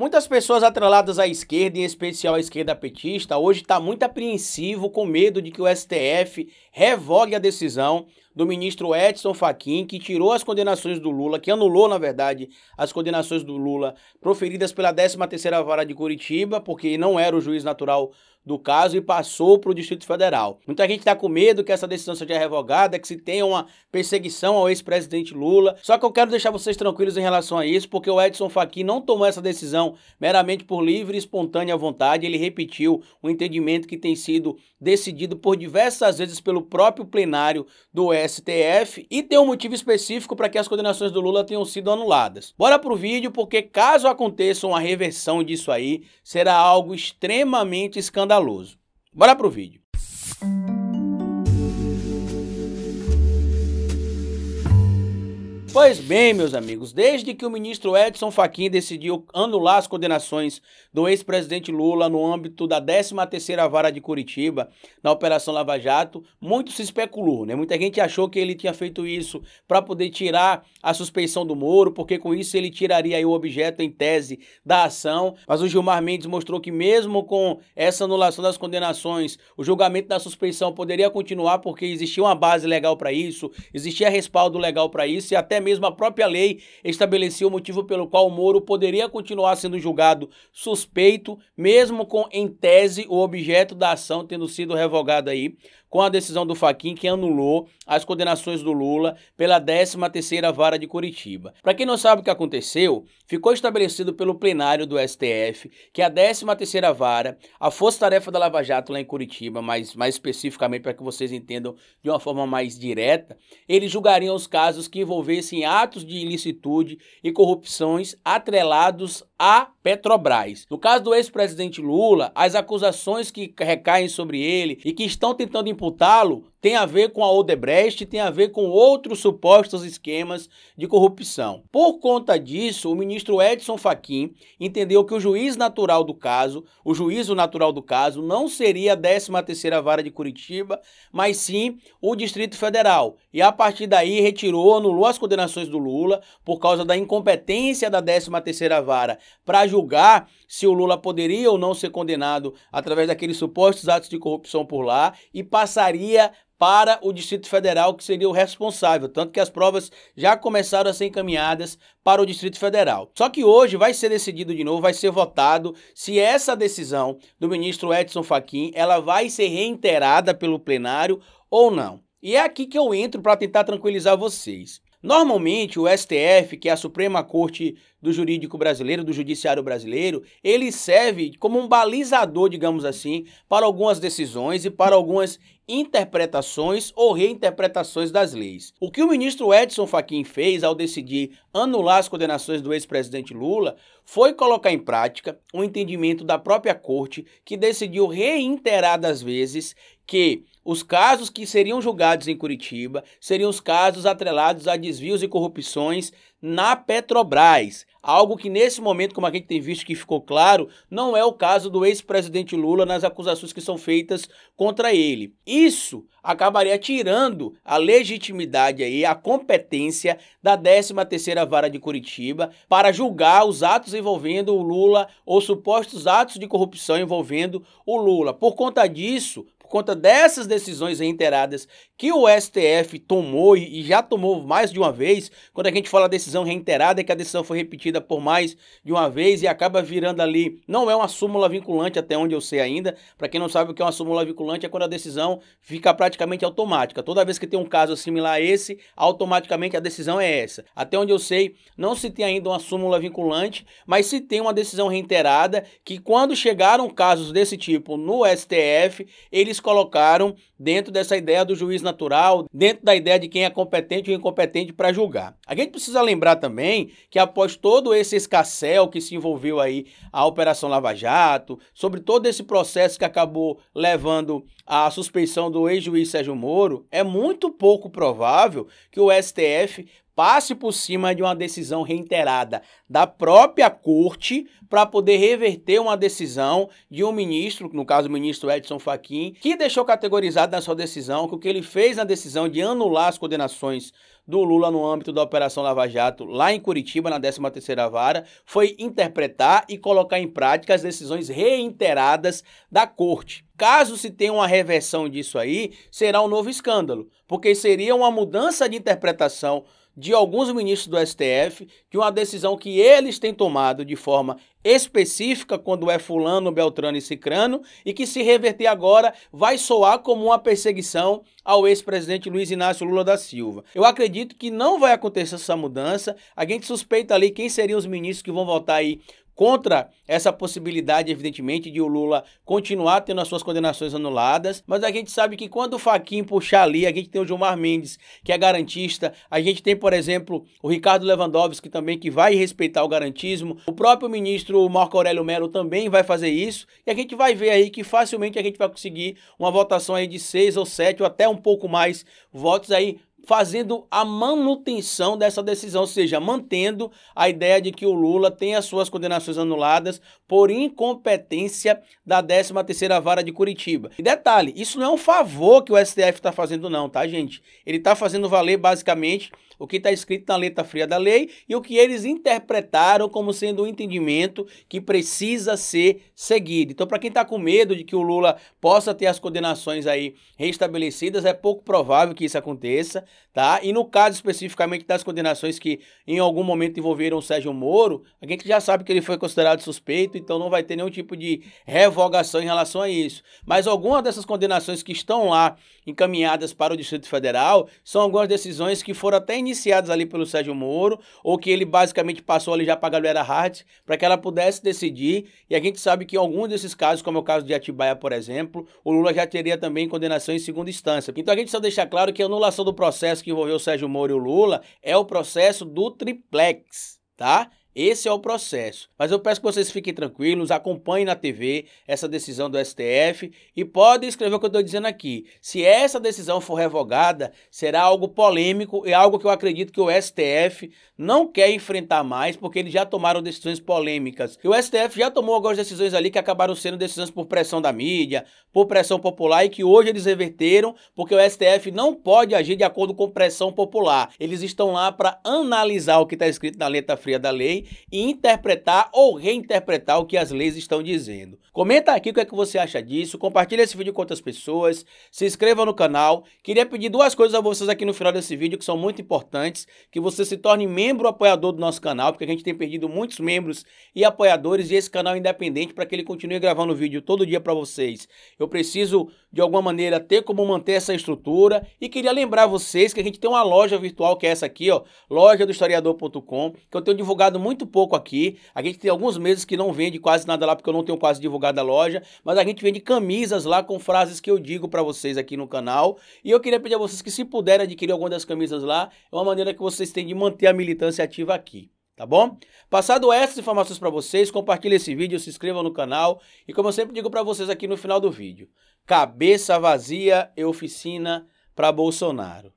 Muitas pessoas atreladas à esquerda, em especial à esquerda petista, hoje está muito apreensivo com medo de que o STF revogue a decisão do ministro Edson Fachin, que tirou as condenações do Lula, que anulou, na verdade, as condenações do Lula proferidas pela 13ª Vara de Curitiba, porque não era o juiz natural do caso e passou para o Distrito Federal. Muita gente está com medo que essa decisão seja revogada, que se tenha uma perseguição ao ex-presidente Lula. Só que eu quero deixar vocês tranquilos em relação a isso, porque o Edson Fachin não tomou essa decisão meramente por livre e espontânea vontade. Ele repetiu o um entendimento que tem sido decidido por diversas vezes pelo próprio plenário do STF STF e tem um motivo específico para que as condenações do Lula tenham sido anuladas. Bora pro vídeo, porque caso aconteça uma reversão disso aí, será algo extremamente escandaloso. Bora pro vídeo. Pois bem, meus amigos, desde que o ministro Edson Fachin decidiu anular as condenações do ex-presidente Lula no âmbito da 13ª Vara de Curitiba, na Operação Lava Jato, muito se especulou, né? Muita gente achou que ele tinha feito isso para poder tirar a suspeição do Moro, porque com isso ele tiraria o objeto em tese da ação, mas o Gilmar Mendes mostrou que mesmo com essa anulação das condenações, o julgamento da suspeição poderia continuar porque existia uma base legal para isso, existia respaldo legal para isso e até mesmo a própria lei estabeleceu o motivo pelo qual o Moro poderia continuar sendo julgado suspeito, mesmo com, em tese, o objeto da ação tendo sido revogado aí com a decisão do Faquin que anulou as condenações do Lula pela 13ª Vara de Curitiba. Para quem não sabe o que aconteceu, ficou estabelecido pelo plenário do STF que a 13ª Vara, a Força Tarefa da Lava Jato lá em Curitiba, mas mais especificamente para que vocês entendam de uma forma mais direta, eles julgariam os casos que envolvessem em assim, atos de ilicitude e corrupções atrelados à Petrobras. No caso do ex-presidente Lula, as acusações que recaem sobre ele e que estão tentando imputá-lo tem a ver com a Odebrecht, tem a ver com outros supostos esquemas de corrupção. Por conta disso, o ministro Edson Fachin entendeu que o juiz natural do caso, o juízo natural do caso, não seria a 13ª Vara de Curitiba, mas sim o Distrito Federal. E a partir daí retirou, anulou as condenações do Lula por causa da incompetência da 13ª Vara para julgar se o Lula poderia ou não ser condenado através daqueles supostos atos de corrupção por lá e passaria para o Distrito Federal, que seria o responsável. Tanto que as provas já começaram a ser encaminhadas para o Distrito Federal. Só que hoje vai ser decidido de novo, vai ser votado se essa decisão do ministro Edson Fachin, ela vai ser reiterada pelo plenário ou não. E é aqui que eu entro para tentar tranquilizar vocês. Normalmente, o STF, que é a Suprema Corte do Jurídico Brasileiro, do Judiciário Brasileiro, ele serve como um balizador, digamos assim, para algumas decisões e para algumas interpretações ou reinterpretações das leis. O que o ministro Edson Fachin fez ao decidir anular as condenações do ex-presidente Lula foi colocar em prática o um entendimento da própria corte que decidiu reiteradas vezes que os casos que seriam julgados em Curitiba seriam os casos atrelados a desvios e corrupções na Petrobras. Algo que nesse momento, como a gente tem visto que ficou claro, não é o caso do ex-presidente Lula nas acusações que são feitas contra ele. Isso acabaria tirando a legitimidade aí, a competência da 13ª Vara de Curitiba para julgar os atos envolvendo o Lula ou supostos atos de corrupção envolvendo o Lula. Por conta disso, conta dessas decisões reiteradas que o STF tomou e já tomou mais de uma vez, quando a gente fala decisão reiterada, é que a decisão foi repetida por mais de uma vez e acaba virando ali, não é uma súmula vinculante até onde eu sei ainda, para quem não sabe o que é uma súmula vinculante é quando a decisão fica praticamente automática, toda vez que tem um caso similar a esse, automaticamente a decisão é essa. Até onde eu sei, não se tem ainda uma súmula vinculante, mas se tem uma decisão reiterada que quando chegaram casos desse tipo no STF, eles colocaram dentro dessa ideia do juiz natural, dentro da ideia de quem é competente ou incompetente para julgar. A gente precisa lembrar também que após todo esse escassel que se envolveu aí a Operação Lava Jato, sobre todo esse processo que acabou levando à suspeição do ex-juiz Sérgio Moro, é muito pouco provável que o STF passe por cima de uma decisão reiterada da própria corte para poder reverter uma decisão de um ministro, no caso o ministro Edson Fachin, que deixou categorizado na sua decisão que o que ele fez na decisão de anular as condenações do Lula no âmbito da Operação Lava Jato, lá em Curitiba, na 13ª Vara, foi interpretar e colocar em prática as decisões reiteradas da corte. Caso se tenha uma reversão disso aí, será um novo escândalo, porque seria uma mudança de interpretação de alguns ministros do STF, de uma decisão que eles têm tomado de forma específica quando é fulano, beltrano e cicrano, e que se reverter agora vai soar como uma perseguição ao ex-presidente Luiz Inácio Lula da Silva. Eu acredito que não vai acontecer essa mudança. A gente suspeita ali quem seriam os ministros que vão votar aí contra essa possibilidade, evidentemente, de o Lula continuar tendo as suas condenações anuladas, mas a gente sabe que quando o Faquinho puxar ali, a gente tem o Gilmar Mendes, que é garantista, a gente tem, por exemplo, o Ricardo Lewandowski também, que vai respeitar o garantismo, o próprio ministro Marco Aurélio Melo também vai fazer isso, e a gente vai ver aí que facilmente a gente vai conseguir uma votação aí de seis ou sete, ou até um pouco mais votos aí fazendo a manutenção dessa decisão, ou seja, mantendo a ideia de que o Lula tem as suas condenações anuladas por incompetência da 13ª Vara de Curitiba. E detalhe, isso não é um favor que o STF está fazendo não, tá gente? Ele está fazendo valer basicamente o que está escrito na letra fria da lei e o que eles interpretaram como sendo um entendimento que precisa ser seguido. Então, para quem está com medo de que o Lula possa ter as condenações aí restabelecidas, é pouco provável que isso aconteça, tá? E no caso especificamente das condenações que em algum momento envolveram o Sérgio Moro, a gente já sabe que ele foi considerado suspeito, então não vai ter nenhum tipo de revogação em relação a isso. Mas algumas dessas condenações que estão lá encaminhadas para o Distrito Federal são algumas decisões que foram até iniciadas iniciados ali pelo Sérgio Moro, ou que ele basicamente passou ali já para a galera Hart, para que ela pudesse decidir. E a gente sabe que em alguns desses casos, como é o caso de Atibaia, por exemplo, o Lula já teria também condenação em segunda instância. Então a gente só deixa claro que a anulação do processo que envolveu o Sérgio Moro e o Lula é o processo do triplex, tá? Esse é o processo. Mas eu peço que vocês fiquem tranquilos, acompanhem na TV essa decisão do STF e podem escrever o que eu estou dizendo aqui. Se essa decisão for revogada, será algo polêmico e algo que eu acredito que o STF não quer enfrentar mais, porque eles já tomaram decisões polêmicas. E o STF já tomou algumas decisões ali que acabaram sendo decisões por pressão da mídia, por pressão popular e que hoje eles reverteram, porque o STF não pode agir de acordo com pressão popular. Eles estão lá para analisar o que está escrito na letra fria da lei e interpretar ou reinterpretar o que as leis estão dizendo. Comenta aqui o que é que você acha disso, compartilha esse vídeo com outras pessoas, se inscreva no canal. Queria pedir duas coisas a vocês aqui no final desse vídeo que são muito importantes, que você se torne membro apoiador do nosso canal, porque a gente tem perdido muitos membros e apoiadores e esse canal é independente para que ele continue gravando vídeo todo dia para vocês. Eu preciso de alguma maneira ter como manter essa estrutura e queria lembrar vocês que a gente tem uma loja virtual que é essa aqui, ó, loja do historiador.com, que eu tenho divulgado muito muito pouco aqui. A gente tem alguns meses que não vende quase nada lá, porque eu não tenho quase divulgado a loja. Mas a gente vende camisas lá com frases que eu digo para vocês aqui no canal. E eu queria pedir a vocês que, se puderem adquirir alguma das camisas lá, é uma maneira que vocês têm de manter a militância ativa aqui tá bom? Passado essas informações para vocês, compartilhe esse vídeo, se inscreva no canal e como eu sempre digo para vocês aqui no final do vídeo, cabeça vazia e oficina para Bolsonaro.